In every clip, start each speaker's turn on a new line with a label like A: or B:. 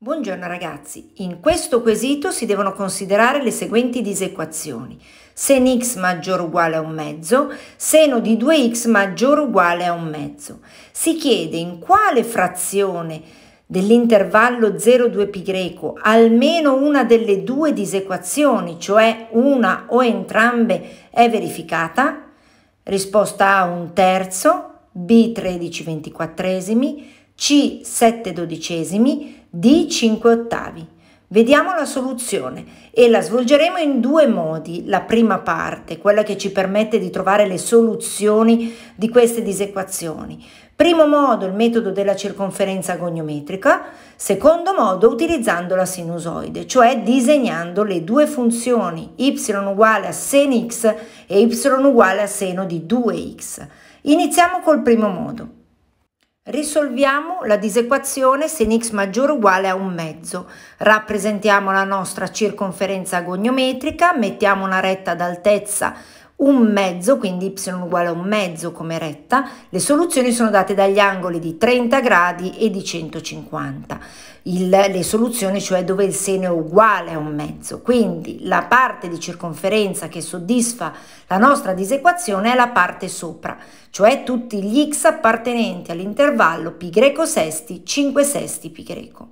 A: Buongiorno ragazzi, in questo quesito si devono considerare le seguenti disequazioni. Sen x maggiore o uguale a un mezzo, seno di 2x maggiore o uguale a un mezzo. Si chiede in quale frazione dell'intervallo 0,2 π almeno una delle due disequazioni, cioè una o entrambe, è verificata? Risposta A un terzo, B 13 ventiquattresimi, c 7 dodicesimi, D 5 ottavi. Vediamo la soluzione e la svolgeremo in due modi. La prima parte, quella che ci permette di trovare le soluzioni di queste disequazioni. Primo modo, il metodo della circonferenza goniometrica. Secondo modo, utilizzando la sinusoide, cioè disegnando le due funzioni y uguale a sen x e y uguale a seno di 2x. Iniziamo col primo modo. Risolviamo la disequazione se x maggiore o uguale a un mezzo. Rappresentiamo la nostra circonferenza goniometrica, mettiamo una retta d'altezza un mezzo, quindi y uguale a un mezzo come retta, le soluzioni sono date dagli angoli di 30 gradi e di 150. Il, le soluzioni cioè dove il seno è uguale a un mezzo. Quindi la parte di circonferenza che soddisfa la nostra disequazione è la parte sopra, cioè tutti gli x appartenenti all'intervallo pi greco sesti 5 sesti pi greco.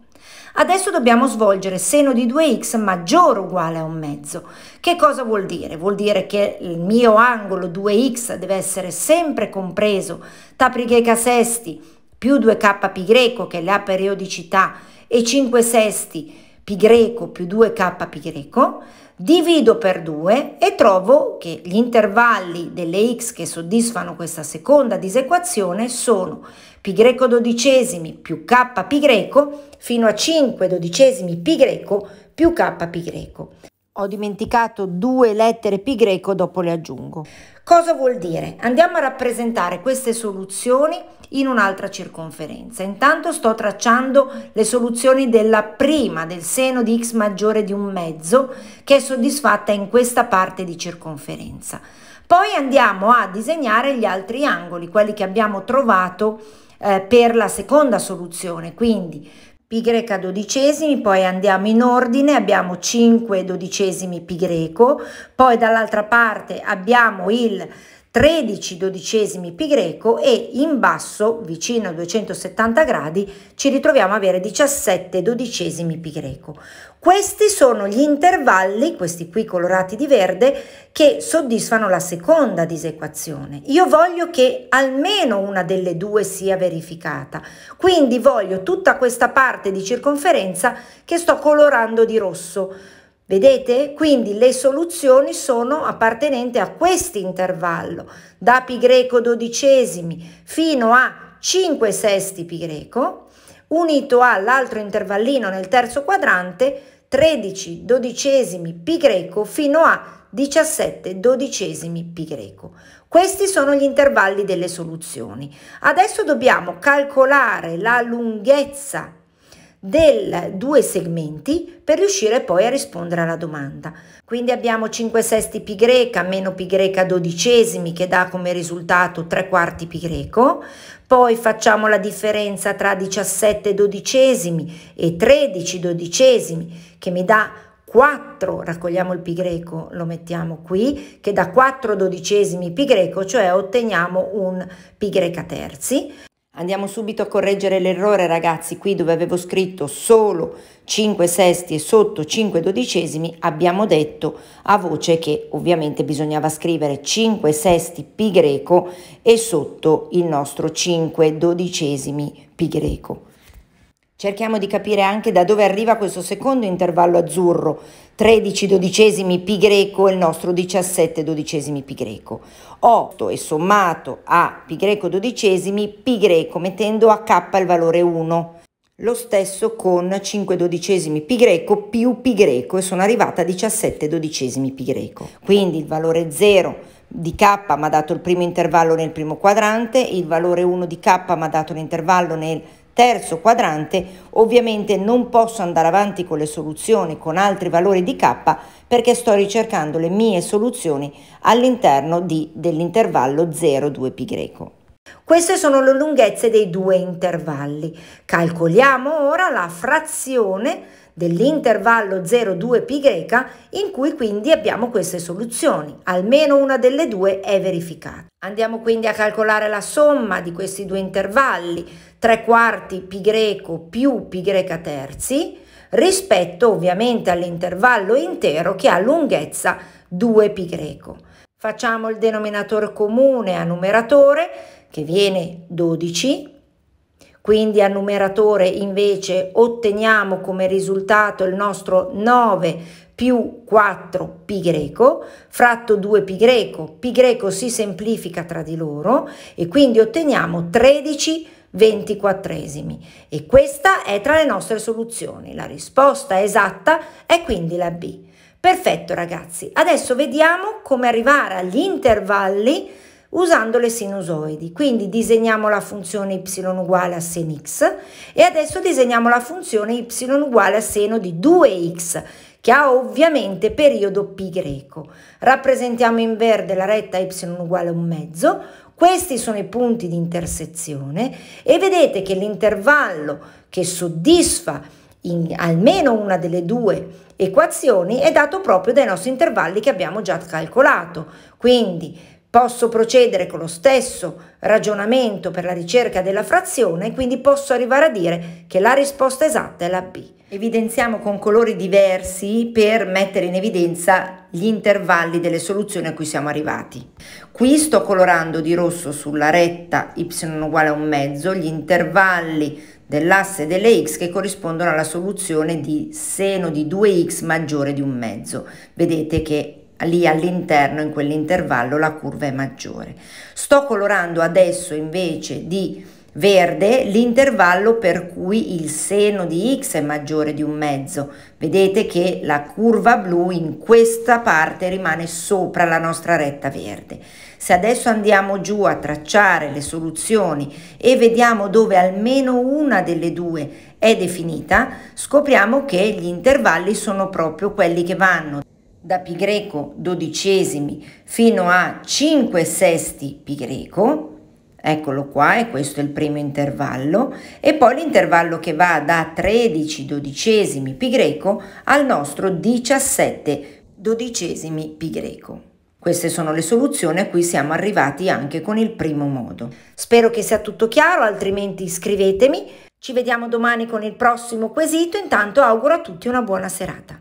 A: Adesso dobbiamo svolgere seno di 2x maggiore o uguale a un mezzo. Che cosa vuol dire? Vuol dire che il mio angolo 2x deve essere sempre compreso tra τ sesti più 2k pi greco, che è la periodicità e 5 sesti pi greco più 2k pi greco divido per 2 e trovo che gli intervalli delle x che soddisfano questa seconda disequazione sono pi greco dodicesimi più k pi greco fino a 5 dodicesimi pi greco più k pi greco. Ho dimenticato due lettere pi greco, dopo le aggiungo. Cosa vuol dire? Andiamo a rappresentare queste soluzioni in un'altra circonferenza. Intanto sto tracciando le soluzioni della prima del seno di x maggiore di un mezzo che è soddisfatta in questa parte di circonferenza. Poi andiamo a disegnare gli altri angoli, quelli che abbiamo trovato eh, per la seconda soluzione, quindi pi greca dodicesimi, poi andiamo in ordine, abbiamo 5 dodicesimi pi greco, poi dall'altra parte abbiamo il 13 dodicesimi pi greco e in basso, vicino a 270 gradi, ci ritroviamo a avere 17 dodicesimi pi greco. Questi sono gli intervalli, questi qui colorati di verde, che soddisfano la seconda disequazione. Io voglio che almeno una delle due sia verificata, quindi voglio tutta questa parte di circonferenza che sto colorando di rosso. Vedete? Quindi le soluzioni sono appartenenti a questo intervallo, da pi greco dodicesimi fino a 5 sesti pi greco, unito all'altro intervallino nel terzo quadrante, 13 dodicesimi pi greco fino a 17 dodicesimi pi greco. Questi sono gli intervalli delle soluzioni. Adesso dobbiamo calcolare la lunghezza del due segmenti per riuscire poi a rispondere alla domanda. Quindi abbiamo 5 sesti pi greca meno pi greca dodicesimi che dà come risultato 3 quarti pi greco, poi facciamo la differenza tra 17 dodicesimi e 13 dodicesimi che mi dà 4, raccogliamo il pi greco, lo mettiamo qui, che da 4 dodicesimi pi greco, cioè otteniamo un pi greca terzi. Andiamo subito a correggere l'errore ragazzi, qui dove avevo scritto solo 5 sesti e sotto 5 dodicesimi abbiamo detto a voce che ovviamente bisognava scrivere 5 sesti pi greco e sotto il nostro 5 dodicesimi pi greco. Cerchiamo di capire anche da dove arriva questo secondo intervallo azzurro, 13 dodicesimi pi greco e il nostro 17 dodicesimi pi greco. 8 è sommato a pi greco dodicesimi pi greco mettendo a k il valore 1. Lo stesso con 5 dodicesimi pi greco più pi greco e sono arrivata a 17 dodicesimi pi greco. Quindi il valore 0 di k mi ha dato il primo intervallo nel primo quadrante, il valore 1 di k mi ha dato l'intervallo nel terzo quadrante ovviamente non posso andare avanti con le soluzioni con altri valori di k perché sto ricercando le mie soluzioni all'interno dell'intervallo 0,2π. Queste sono le lunghezze dei due intervalli. Calcoliamo ora la frazione dell'intervallo 0,2π in cui quindi abbiamo queste soluzioni, almeno una delle due è verificata. Andiamo quindi a calcolare la somma di questi due intervalli, 3 quarti π più π terzi, rispetto ovviamente all'intervallo intero che ha lunghezza 2π. Facciamo il denominatore comune a numeratore che viene 12 quindi a numeratore invece otteniamo come risultato il nostro 9 più 4 pi greco fratto 2 pi greco. Pi greco si semplifica tra di loro e quindi otteniamo 13 ventiquattresimi. E questa è tra le nostre soluzioni. La risposta esatta è quindi la B. Perfetto ragazzi, adesso vediamo come arrivare agli intervalli usando le sinusoidi. Quindi disegniamo la funzione y uguale a sen x e adesso disegniamo la funzione y uguale a seno di 2x che ha ovviamente periodo pi greco. Rappresentiamo in verde la retta y uguale a un mezzo, questi sono i punti di intersezione e vedete che l'intervallo che soddisfa almeno una delle due equazioni è dato proprio dai nostri intervalli che abbiamo già calcolato. Quindi Posso procedere con lo stesso ragionamento per la ricerca della frazione e quindi posso arrivare a dire che la risposta esatta è la B. Evidenziamo con colori diversi per mettere in evidenza gli intervalli delle soluzioni a cui siamo arrivati. Qui sto colorando di rosso sulla retta y uguale a un mezzo gli intervalli dell'asse delle x che corrispondono alla soluzione di seno di 2x maggiore di un mezzo. Vedete che lì all'interno in quell'intervallo la curva è maggiore. Sto colorando adesso invece di verde l'intervallo per cui il seno di x è maggiore di un mezzo. Vedete che la curva blu in questa parte rimane sopra la nostra retta verde. Se adesso andiamo giù a tracciare le soluzioni e vediamo dove almeno una delle due è definita, scopriamo che gli intervalli sono proprio quelli che vanno da pi greco dodicesimi fino a 5 sesti pi greco, eccolo qua e questo è il primo intervallo, e poi l'intervallo che va da 13 dodicesimi pi greco al nostro 17 dodicesimi pi greco. Queste sono le soluzioni a cui siamo arrivati anche con il primo modo. Spero che sia tutto chiaro, altrimenti iscrivetemi. Ci vediamo domani con il prossimo quesito, intanto auguro a tutti una buona serata.